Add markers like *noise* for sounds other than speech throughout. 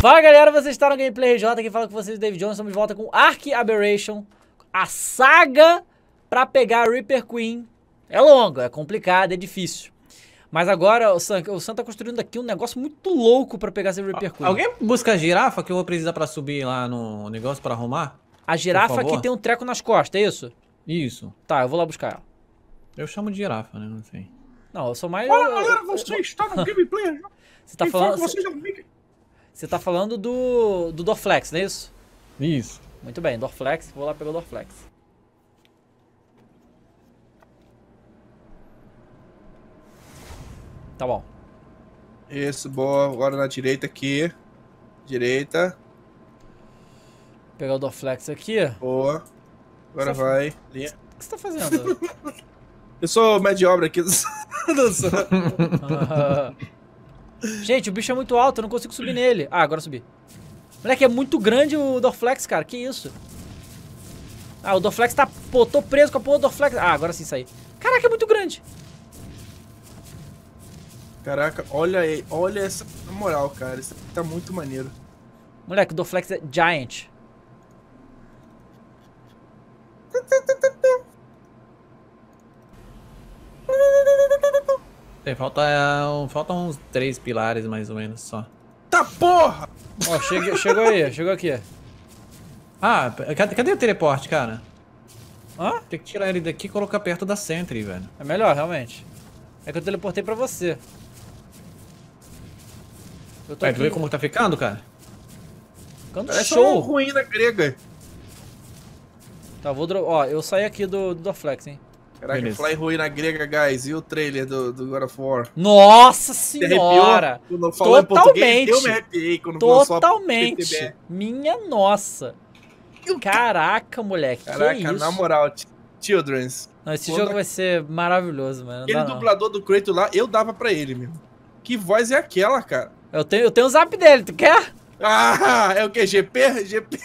Fala galera, vocês estão no Gameplay RJ, aqui fala com vocês, David Jones, estamos de volta com Ark Aberration, a saga pra pegar a Reaper Queen. É longa, é complicada, é difícil. Mas agora o Sam, o Sam tá construindo aqui um negócio muito louco pra pegar essa Reaper Queen. Alguém busca a girafa que eu vou precisar pra subir lá no negócio pra arrumar? A girafa que tem um treco nas costas, é isso? Isso. Tá, eu vou lá buscar ela. Eu chamo de girafa, né? Não sei. Não, eu sou mais... Fala galera, você está no *laughs* Gameplay RJ. Você tá falando... Fala, você... Você está falando do, do Dorflex, não é isso? Isso. Muito bem, Dorflex, vou lá pegar o Dorflex. Tá bom. Isso, boa. Agora na direita aqui. Direita. Vou pegar o Dorflex aqui. Boa. Agora Você tá vai. O que você tá fazendo? *laughs* Eu sou médio obra aqui. Dançando. *laughs* ah. Gente, o bicho é muito alto, eu não consigo subir nele. Ah, agora subi. Moleque, é muito grande o Dorflex, cara. Que isso? Ah, o Dorflex tá... Pô, tô preso com a porra do Dorflex. Ah, agora sim saí. Caraca, é muito grande. Caraca, olha aí. Olha essa moral, cara. Isso tá muito maneiro. Moleque, o Dorflex é giant. Tem, falta, é, falta uns três pilares mais ou menos só. Tá porra! Ó, chegou, aí, chegou aqui. É. Ah, cadê, cadê o teleporte, cara? ah Tem que tirar ele daqui e colocar perto da Sentry, velho. É melhor, realmente. É que eu teleportei pra você. Eu tô aqui... como tá ficando, cara? Ficando show! ruim na grega. Tá, vou... Ó, eu saí aqui do, do Dorflex, hein. Caraca, Beleza. Fly Rui na grega, guys. E o trailer do, do God of War? Nossa senhora! Totalmente! Eu me arrepiei quando Totalmente! Minha nossa! Caraca, moleque, Caraca, que é isso? na moral, Children's. Não, esse jogo vai ser maravilhoso, mano. Aquele dublador do Kratos lá, eu dava pra ele, meu. Que voz é aquela, cara? Eu tenho, eu tenho o zap dele, tu quer? Ah, é o que? GP? GP?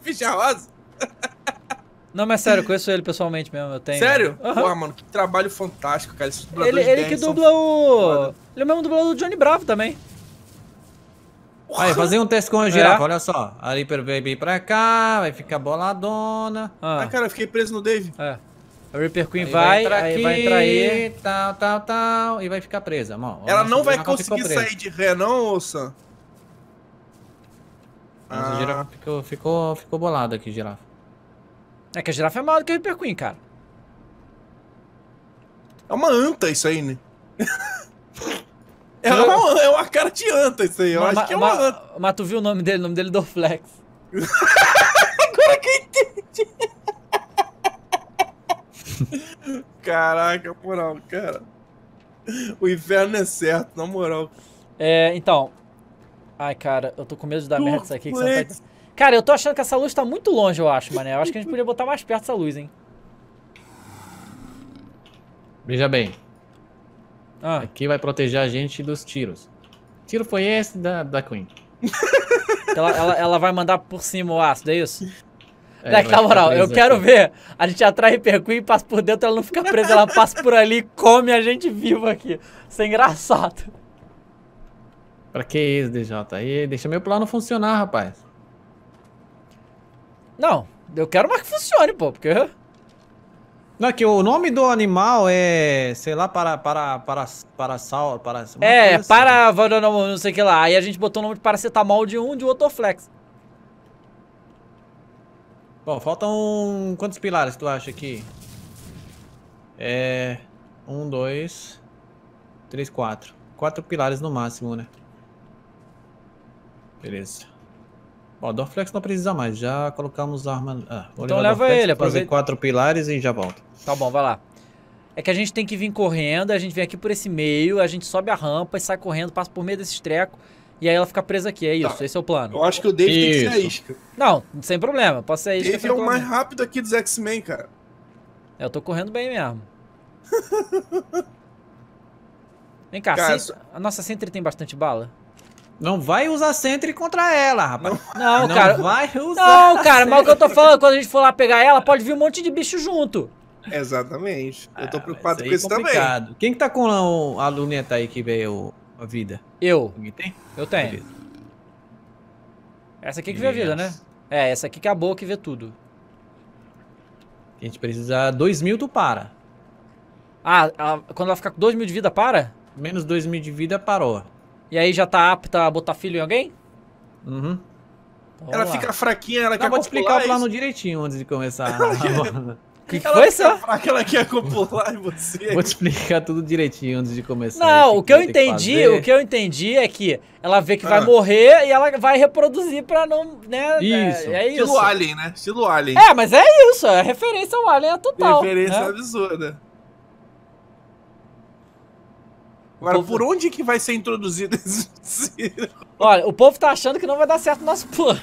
Ficha rosa? Não, mas sério, eu conheço ele pessoalmente mesmo, eu tenho. Sério? Uhum. Pô, mano, que trabalho fantástico, cara. ele ele que dubla são... o. Ele é o mesmo dublador do Johnny Bravo também. Porra. Aí, fazer um teste com a girafa, é. olha só. Ali pelo baby pra cá, vai ficar boladona. Ah, ah cara, eu fiquei preso no Dave. É. A Reaper Queen aí vai, vai aí vai entrar aí, tal, tal, tal, e vai ficar presa, mano. Ela não vai conseguir sair de ré, não, ouça ah. o girafa ah. ficou, ficou, ficou bolado aqui, girafa. É que a girafa é maior do que a Reaper Queen, cara. É uma anta isso aí, né? *laughs* é, uma, é uma cara de anta isso aí. Eu acho que é uma mas, anta. Mas tu viu o nome dele? O nome dele é Dorflex. *laughs* Agora que eu entendi. *laughs* Caraca, moral, cara. O inferno é certo, na moral. É, então. Ai, cara, eu tô com medo de dar merda isso aqui que você não tá Cara, eu tô achando que essa luz tá muito longe, eu acho, mané. Eu acho que a gente podia botar mais perto essa luz, hein. Veja bem. Ah. Aqui vai proteger a gente dos tiros. Tiro foi esse da, da Queen. *laughs* Ela, ela, ela vai mandar por cima o ácido, é isso? É, Daqui, na moral, eu quero aqui. ver. A gente atrai percui e passa por dentro, ela não fica presa, ela passa por ali e come a gente vivo aqui. Isso é engraçado. Pra que isso, DJ? Aí deixa meu plano funcionar, rapaz. Não, eu quero mais que funcione, pô, porque... Não, é que o nome do animal é, sei lá, para, para, para, para sal, para... É, assim. para, não, não sei o que lá. Aí a gente botou o nome de paracetamol de um, de outro flex. Bom, faltam quantos pilares tu acha aqui? É... Um, dois, três, quatro. Quatro pilares no máximo, né? Beleza. Ó, Dorflex não precisa mais, já colocamos a arma... Ah, então leva Dorflex, ele, aproveita. Fazer quatro pilares e já volta. Tá bom, vai lá. É que a gente tem que vir correndo, a gente vem aqui por esse meio, a gente sobe a rampa e sai correndo, passa por meio desse treco e aí ela fica presa aqui, é tá. isso, tá. esse é o plano. Eu acho que o Dave isso. tem que ser a isca. Não, sem problema, posso ser a isca. Dave é o mais rápido aqui dos X-Men, cara. É, eu tô correndo bem mesmo. *laughs* Vem cá, cara, Sentry... nossa Sentry tem bastante bala? Não vai usar Sentry contra ela, rapaz. Não, não cara. Não vai usar. Não, cara, mas o que eu tô falando, quando a gente for lá pegar ela, pode vir um monte de bicho junto. Exatamente. Eu tô ah, preocupado com é isso complicado. também. Quem que tá com a, luneta aí que veio a vida? Eu. Alguém tem? Eu tenho. Essa aqui que vê a vida, né? É, essa aqui que é a boa que vê tudo. A gente precisa 2 mil, tu para. Ah, a, quando ela ficar com 2 mil de vida, para? Menos 2 mil de vida, parou. E aí já tá apta a botar filho em alguém? Uhum. ela lá. fica fraquinha, ela Não, quer vou te explicar o plano direitinho antes de começar. O *laughs* que, que ela foi, isso? Fraca, ela quer copular em você. Vou te explicar tudo direitinho antes de começar. Não, o que, que eu entendi, que o que eu entendi é que ela vê que ah. vai morrer e ela vai reproduzir pra não, né? né isso. É, é isso. Estilo Alien, né? Estilo Alien. É, mas é isso, é referência ao Alien é total. Referência né? absurda. Agora, povo... por onde que vai ser introduzido *laughs* esse Olha, o povo tá achando que não vai dar certo o nosso plano.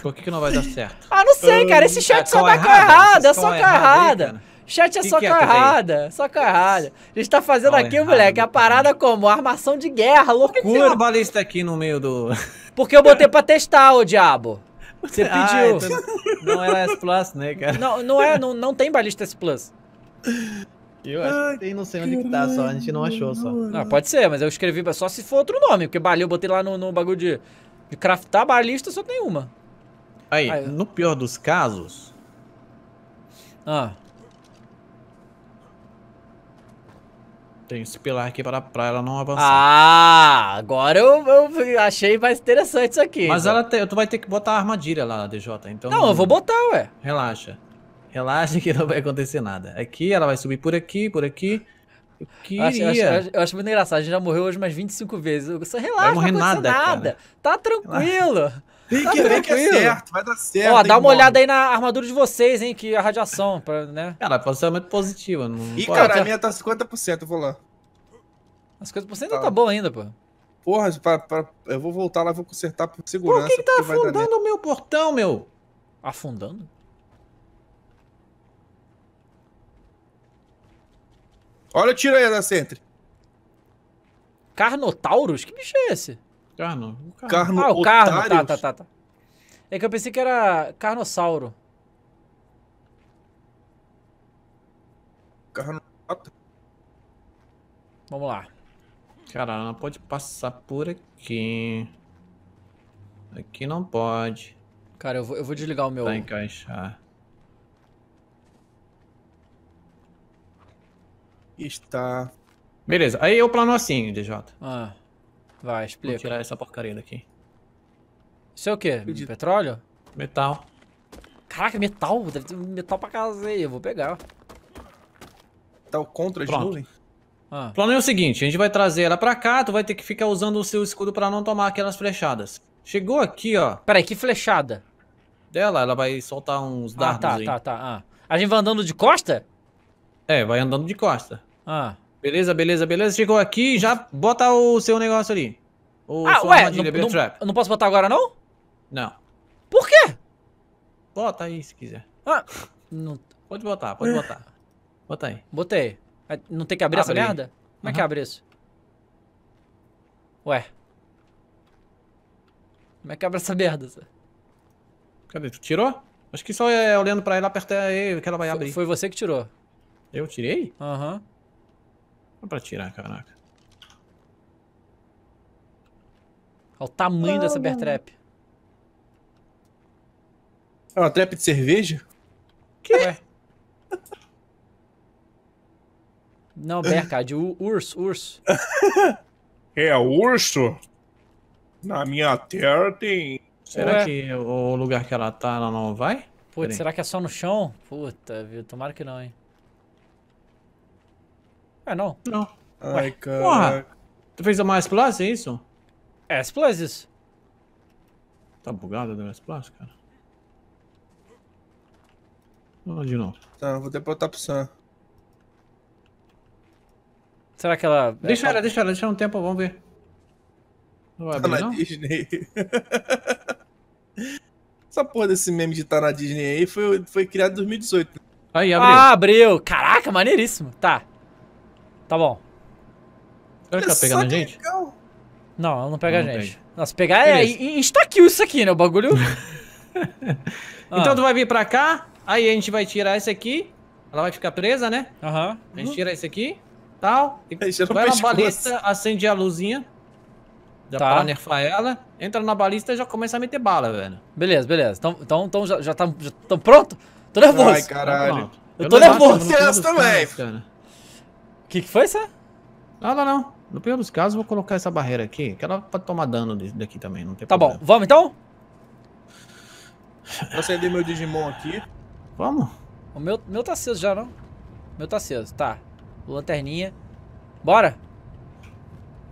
Por que, que não vai dar certo? ah, não sei, cara. Esse chat ah, é, é só dá com errada, é só cor errada. Chat é só com é, carrada, só carrada. A gente tá fazendo aqui, errado, moleque, a parada como? Armação de guerra, loucura. Por que, que tem uma balista aqui no meio do... *laughs* Porque eu botei pra testar, ô diabo. Você *laughs* ah, pediu. Então não era é S Plus, né, cara? Não, não, é, não, não tem balista S Plus. Eu acho Ai, que tem, não sei onde que tá só, a gente não achou só. Não, pode ser, mas eu escrevi só se for outro nome, porque bali eu botei lá no, no bagulho de, de craftar balista, só tem uma. Aí, Aí, no pior dos casos... Ah. Tem esse pilar aqui para, para ela não avançar. Ah, agora eu, eu achei mais interessante isso aqui. Mas então. ela tu vai ter que botar a armadilha lá na DJ, então... Não, não, eu vou botar, ué. Relaxa. Relaxa que *laughs* não vai acontecer nada. Aqui, ela vai subir por aqui, por aqui. Eu queria. Eu acho, eu, acho, eu acho, muito engraçado. A gente já morreu hoje umas 25 vezes. Eu só relaxa, vai não nada, nada. Tá tranquilo. Tem *laughs* tá que ver que é certo, vai dar certo. Ó, dá uma olhada aí na armadura de vocês, hein, que a radiação, pra, né? ela pode ser muito positiva. Não... Ih, pode. cara, a minha tá 50%, eu vou lá. As 50% tá. tá bom ainda, pô. Porra, pra, pra, eu vou voltar lá, vou consertar por segurança. Por que, que tá afundando o meu portão, meu? Afundando? Olha o tiro aí da Sentry. Carnotaurus, Que bicho é esse? Carno. carno. ah, o carno. Tá, tá, tá, tá. É que eu pensei que era carnossauro. Carno. Vamos lá. Cara, não pode passar por aqui. Aqui não pode. Cara, eu vou, eu vou desligar o meu. Tá encaixar. está. Beleza, aí eu plano assim, DJ. Ah, vai, explica. Vou tirar essa porcaria daqui. Isso é o quê? Pedido. Petróleo? Metal. Caraca, metal? Deve ter metal pra casa aí, eu vou pegar. Tá contra de nuvem? Ah. O plano é o seguinte, a gente vai trazer ela pra cá, tu vai ter que ficar usando o seu escudo pra não tomar aquelas flechadas. Chegou aqui, ó. Peraí, que flechada? Dela, ela vai soltar uns ah, dardos ah, tá, aí. tá, tá, tá. Ah. A gente vai andando de costa? É, vai andando de costa. Ah. Beleza, beleza, beleza. Chegou aqui, já bota o seu negócio ali. O ah, ué, armadilha, não, não, eu não posso botar agora, não? Não. Por quê? Bota aí, se quiser. Ah, não... Pode botar, pode botar. Bota aí. Botei. Não tem que abrir Abre. Ah, essa merda? Uhum. Como é que abre isso? Ué. Como é que abre essa merda? Cadê? Tu tirou? Acho que só é olhando pra ela, apertar aí que ela vai abrir. Foi você que tirou. Eu tirei? Aham. Uhum. Dá pra tirar, caraca. Olha o tamanho ah, dessa bear trap. É uma trap de cerveja? Que? Ué. Não, *laughs* de urso, urso. *laughs* É, urso? Na minha terra tem. Será que o lugar que ela tá, ela não vai? Putz, será que é só no chão? Puta, viu? Tomara que não, hein? É, não? Não. Ai, cara. Tu fez a mais Plus, é isso? É, S isso. Tá bugado a S Plus, cara? Não, de novo. Tá, vou deportar pro Sam. Será que ela... É, deixa é, ela, deixa ela, deixa um tempo, vamos ver. Não vai tá abrir, na não? Disney. *laughs* Essa porra desse meme de tá na Disney aí foi, foi criado em 2018. Aí, abriu. Ah, abriu. Caraca, maneiríssimo. Tá. Tá bom. Será que ela pega a gente? Não, ela não pega não a gente. Pega. Nossa, pegar é Beleza. é insta-kill isso aqui, né? O bagulho. *laughs* ah. Então tu vai vir pra cá, aí a gente vai tirar esse aqui. Ela vai ficar presa, né? Aham. Uhum. A gente uhum. tira esse aqui, tal. E vai na balista, acende a luzinha. Dá tá. pra nerfar ela. Entra na balista e já começa a meter bala, velho. Beleza, beleza. Então, então, então já, já, tá, já tão pronto? Tô nervoso. Ai, caralho. Tá eu, eu tô nervoso. também. Cara. O que, que foi, Sam? Nada não. No pior dos casos, vou colocar essa barreira aqui, que ela pode tomar dano daqui também, não tem tá problema. Tá bom, vamos então? Vou acender meu Digimon aqui. Vamos. O meu, meu tá aceso já, não? Meu tá aceso, tá. Lanterninha. Bora!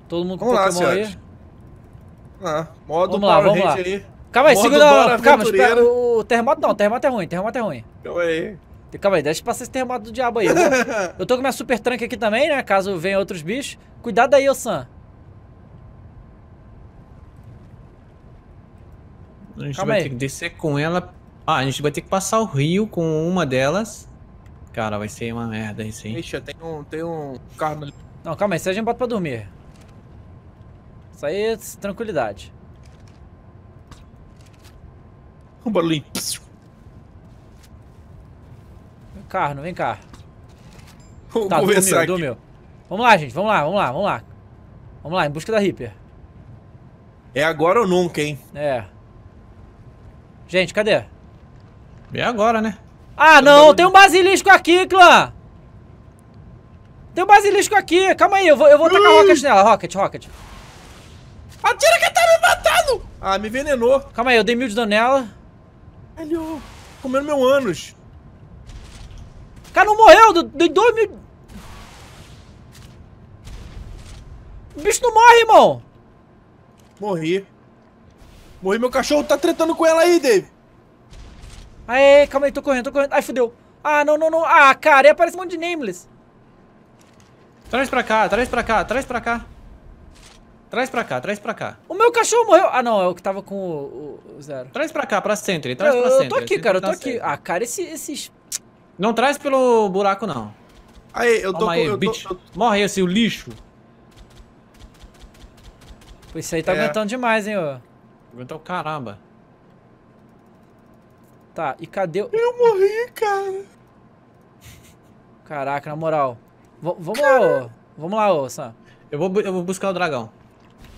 Todo mundo com vamos Pokémon lá, aí. Ah, modo vamos lá, vamos lá. Aí. Calma aí, modo segura. Calma, espera. O terremoto não, o terremoto é ruim, terremoto é ruim. Calma então é aí. Calma aí, deixa eu passar esse terremoto do diabo aí. Eu, *laughs* eu tô com minha super tranca aqui também, né? Caso venha outros bichos. Cuidado aí, Sam. A gente Calma vai aí. ter que descer com ela. Ah, a gente vai ter que passar o rio com uma delas. Cara, vai ser uma merda isso aí. Ixi, tem um, tem um carro ali. Não, calma aí, se a gente bota pra dormir. Isso aí é tranquilidade. Um barulhinho. Carno, vem cá. Vamos tá, começar do meu, do meu. Vamos lá, gente. Vamos lá, vamos lá, vamos lá. Vamos lá, em busca da Reaper. É agora ou nunca, hein? É. Gente, cadê? É agora, né? Ah, tá não! Tem um basilisco aqui, clã! Tem um basilisco aqui! Calma aí, eu vou, eu vou tacar rocket nela. Rocket, rocket. Atira que tá me matando! Ah, me envenenou. Calma aí, eu dei mil de dano nela. Melhor. Comendo meu ânus cara não morreu de 2 mil... O bicho não morre, irmão. Morri. Morri, meu cachorro tá tretando com ela aí, Dave. Aê, calma aí, tô correndo, tô correndo. Ai, fodeu Ah, não, não, não. Ah, cara, aí aparece um monte de nameless. Traz pra cá, traz pra cá, traz pra cá. Traz pra cá, traz pra cá. O meu cachorro morreu. Ah, não, é o que tava com o, o, o zero. Traz pra cá, pra Sentry, traz eu, pra Sentry. Eu tô aqui, cara, eu tô tá aqui. Ah, cara, esse, esses não traz pelo buraco, não. Aí, eu Toma tô com... eu Tô... Morre esse, o lixo. Pô, isso aí tá é. aguentando demais, hein, ó. Aguentou caramba. Tá, e cadê o... Eu morri, cara. *laughs* Caraca, na moral. V vamos cara. lá, ô. Vamos lá, ô, Sam. Eu vou, eu vou buscar o dragão.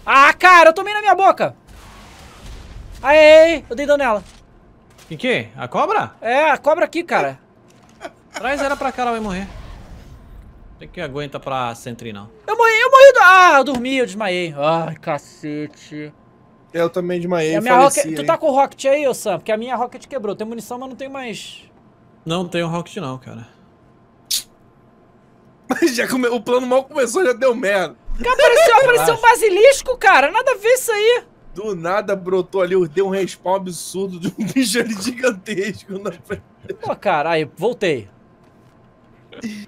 Ah, cara, eu tomei na minha boca. Aê, eu dei dano nela. Que que? A cobra? É, a cobra aqui, cara. Traz ela pra cá, ela vai morrer. Tem que aguenta pra Sentry, não. Eu morri, eu morri. Do... Ah, eu dormi, eu desmaiei. Ai, cacete. Eu também desmaiei, a minha faleci, rocket... Tu tá com o Rocket aí, ô Sam? Porque a minha Rocket quebrou. Tem munição, mas não tem mais... Não tenho Rocket não, cara. Mas *laughs* já come... o plano mal começou, já deu merda. Cara, apareceu, *laughs* apareceu um basilisco, cara. Nada a ver isso aí. Do nada brotou ali, deu um respawn absurdo de um *laughs* bicho ali gigantesco na frente. Pô, cara, aí, voltei.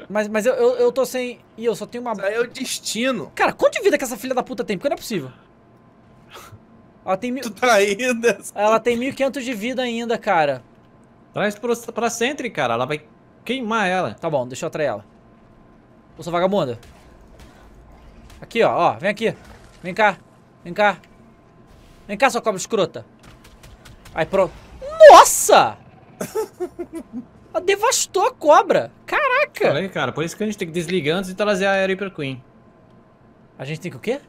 Mas, mas eu, eu, eu, tô sem. E eu só tenho uma. Isso aí é o destino. Cara, quanto de vida que essa filha da puta tem? Porque não é possível. Ela tem mil. Tu tá ainda. Né? Ela tem 1500 de vida ainda, cara. Traz pro, pra Sentry, cara. Ela vai queimar ela. Tá bom, deixa eu atrair ela. Ô, sua vagabunda. Aqui, ó, ó. Vem aqui. Vem cá. Vem cá. Vem cá, sua cobra escrota. Aí, pronto. Nossa! *laughs* Ela devastou a cobra. Caraca! Falei, cara, por isso que a gente tem que desligar antes de trazer a Reaper Queen. A gente tem que o quê?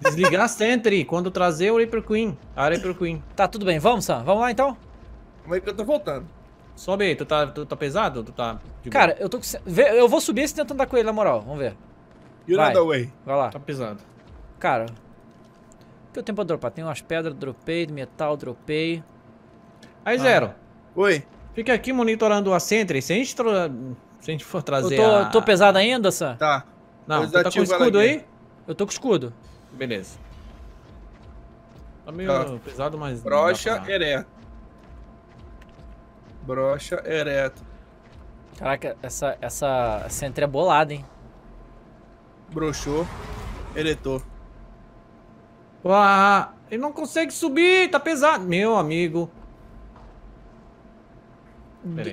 Desligar a Sentry quando trazer o Reaper Queen. A Reaper Queen. Tá, tudo bem. Vamos, Sam. Vamos lá, então? Como é que eu tô voltando? Sobe aí. Tu tá, tu tá pesado? Tu tá... Cara, eu tô com... Eu vou subir se assim tentando andar com ele, na moral. Vamos ver. You're Vai. the way. Vai lá. Tá pesado. Cara... O que eu tenho pra dropar? Tem umas pedras, dropei, metal, dropei. Aí, ah. Zero. Oi. Fica aqui monitorando o Ascentre. Se a gente, tra... Se a gente for trazer. Eu tô, a... tô pesado ainda, Sam? Tá. Não, tá com escudo aí? Eu tô com escudo. Beleza. Tá meio tá. pesado, mas. Brocha pra... ereto. Brocha ereto. Caraca, essa, essa Ascentre é bolada, hein? Brochou, eretou. Uau! Ele não consegue subir, tá pesado. Meu amigo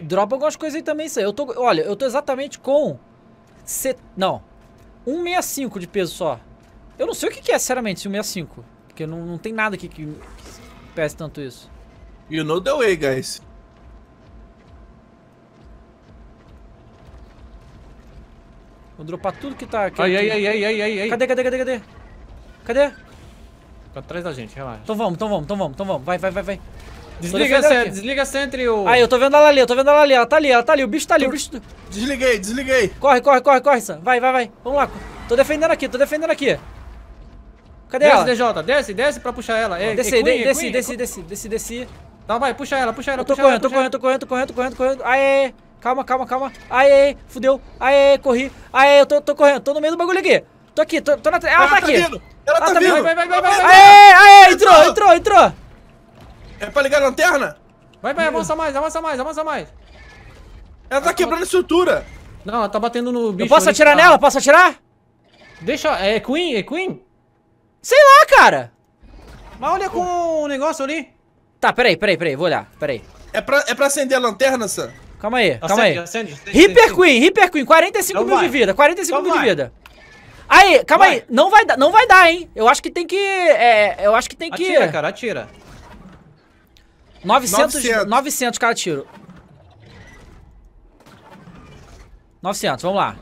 dropa algumas coisas aí também, isso aí. Eu tô, olha, eu tô exatamente com... Set, não, 165 de peso só. Eu não sei o que, que é, sinceramente, 165. Porque não, não tem nada aqui que, pese tanto isso. You know the way, guys. Vou dropar tudo que tá aqui. Ai, ai, ai, ai, ai, ai, ai. Cadê, cadê, cadê, cadê? Cadê? Fica tá atrás da gente, relaxa. Então vamos, então vamos, então vamos, então vamos. Vai, vai, vai, vai. Desliga, sempre, desliga entre o. Aí, eu tô vendo ela ali, eu tô vendo ela ali, ela tá ali, ela tá ali, o bicho tá ali, o bicho... Desliguei, desliguei. Corre, corre, corre, corre, Sam. Vai, vai, vai. Vamos lá. Tô defendendo aqui, tô defendendo aqui. Cadê desce, ela? Desce, DJ, desce, desce pra puxar ela. É, desce, é desce, desci, desce, desci, desci, desci, desci. Tá, então vai, puxa ela, puxa ela, eu tô puxa correndo, ela, tô correndo, tô correndo, tô correndo, tô correndo, correndo. Aê, calma, calma, calma. Aê, fudeu. Aê, corri. Aê, eu tô, tô correndo, tô no meio do bagulho aqui. Tô aqui, tô, tô na... Ah, ela, ela tá, tá, aqui. Vindo. Ela, ela ah, tá, tá vindo. Vai, vai, vai, vai, vai. Aê, aê, entrou, entrou, entrou. É pra ligar a lanterna? Vai, vai, avança mais, avança mais, avança mais. Ela tá quebrando a estrutura. Não, ela tá batendo no bicho. Eu posso atirar tá nela? Posso atirar? Deixa. É Queen? É Queen? Sei lá, cara. Mas olha com o negócio ali. Tá, peraí, peraí, peraí. Vou olhar, peraí. É pra, é pra acender a lanterna, Sam? Calma aí, acende, calma aí. Acende, acende, Hiper Queen, Hiper Queen, 45 então mil vai. de vida, 45 então mil vai. de vida. Aí, calma vai. aí, não vai, dar, não vai dar, hein? Eu acho que tem que, é, eu acho que tem que... Atira, cara, atira. 900, 900. 900 cada tiro. 900, vamos lá.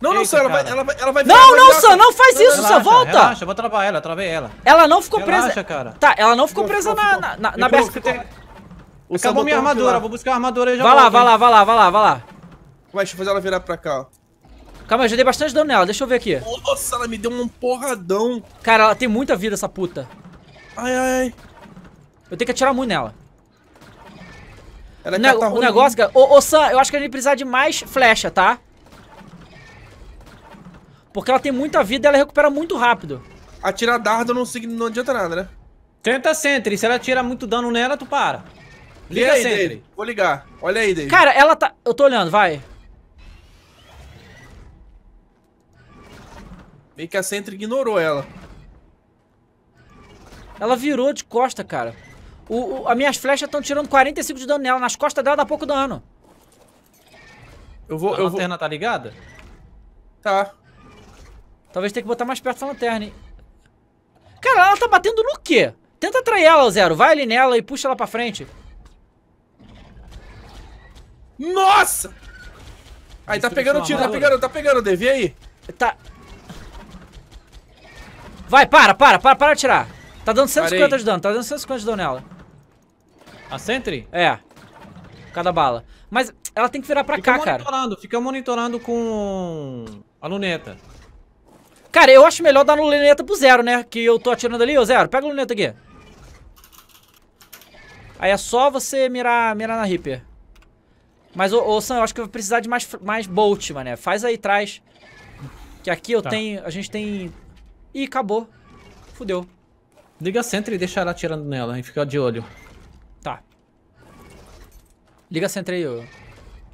Não, não, Sam, ela vai, ela, vai, ela vai Não, não, Sam, não faz isso, Sam, volta! Relaxa, eu vou travar ela, travei ela. Ela não ficou relaxa, presa. Cara. Tá, ela não ficou, presa ficou, na, na, na ficou, tem... Acabou minha armadura, vou buscar a armadura e já Vai lá, vai lá, vai lá, vai lá, vai lá. Vai, deixa eu fazer ela virar pra cá, ó. Calma, eu já dei bastante dano nela, deixa eu ver aqui. Nossa, ela me deu um porradão. Cara, ela tem muita vida, essa puta. Ai, ai. Eu tenho que atirar muito nela. Ela tá- tá é o, o negócio, cara... Ô, ô, Sam, eu acho que a gente precisa de mais flecha, tá? Porque ela tem muita vida e ela recupera muito rápido. Atirar dardo não, não adianta nada, né? Tenta Sentry. Se ela tira muito dano nela, tu para. Liga aí, Sentry. Dele. Vou ligar. Olha aí, dele. Cara, ela tá... Eu tô olhando, vai. Meio que a Sentry ignorou ela. Ela virou de costa, cara. O, o, as minhas flechas estão tirando 45 de dano nela. Nas costas dela dá pouco dano. Eu vou. A eu lanterna vou... tá ligada? Tá. Talvez tenha que botar mais perto da lanterna, hein? Cara, ela tá batendo no quê? Tenta atrair ela, Zero. Vai ali nela e puxa ela pra frente. Nossa! Aí tá pegando tiro, tá pegando, tá pegando, Devi aí. Tá. Vai, para, para, para, para de tirar. Tá dando 150 Parei. de dano, tá dando 150 de dano nela. A Sentry? É. Cada bala. Mas ela tem que virar pra fica cá, cara. Fica monitorando com a luneta. Cara, eu acho melhor dar a luneta pro zero, né? Que eu tô atirando ali, ô zero. Pega a luneta aqui. Aí é só você mirar, mirar na Reaper. Mas, ô, ô Sam, eu acho que eu vou precisar de mais, mais bolt, mané. Faz aí, traz. Que aqui eu tá. tenho... A gente tem... Ih, acabou. Fudeu. Liga a Sentry e deixa ela atirando nela, e Fica de olho. Liga a Sentry.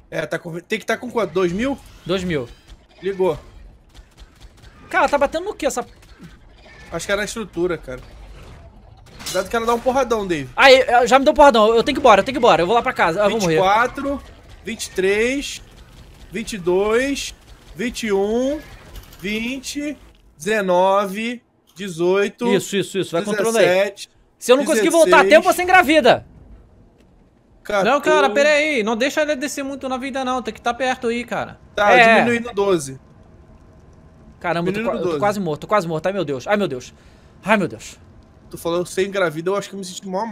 É, tá com... tem que estar tá com quanto? 2 mil? 2 mil. Ligou. Cara, tá batendo no que essa... Acho que era é na estrutura, cara. Cuidado que ela dá um porradão, Dave. Aí, já me deu um porradão. Eu tenho que ir embora, eu tenho que ir embora. Eu vou lá pra casa, ah, eu vou morrer. 24, 23, 22, 21, 20, 19, 18... Isso, isso, isso. Vai 17, controlando aí. Se eu não 16, conseguir voltar a tempo, você engravida. 14... Não, cara, pera aí. Não deixa ele descer muito na vida, não. Tem que estar tá perto aí, cara. Tá, é. diminuindo 12. Caramba, tô, 12. eu tô quase morto, tô quase morto. Ai, meu Deus. Ai, meu Deus. Ai, meu Deus. Tu falou ser engravida, eu acho que eu me senti mó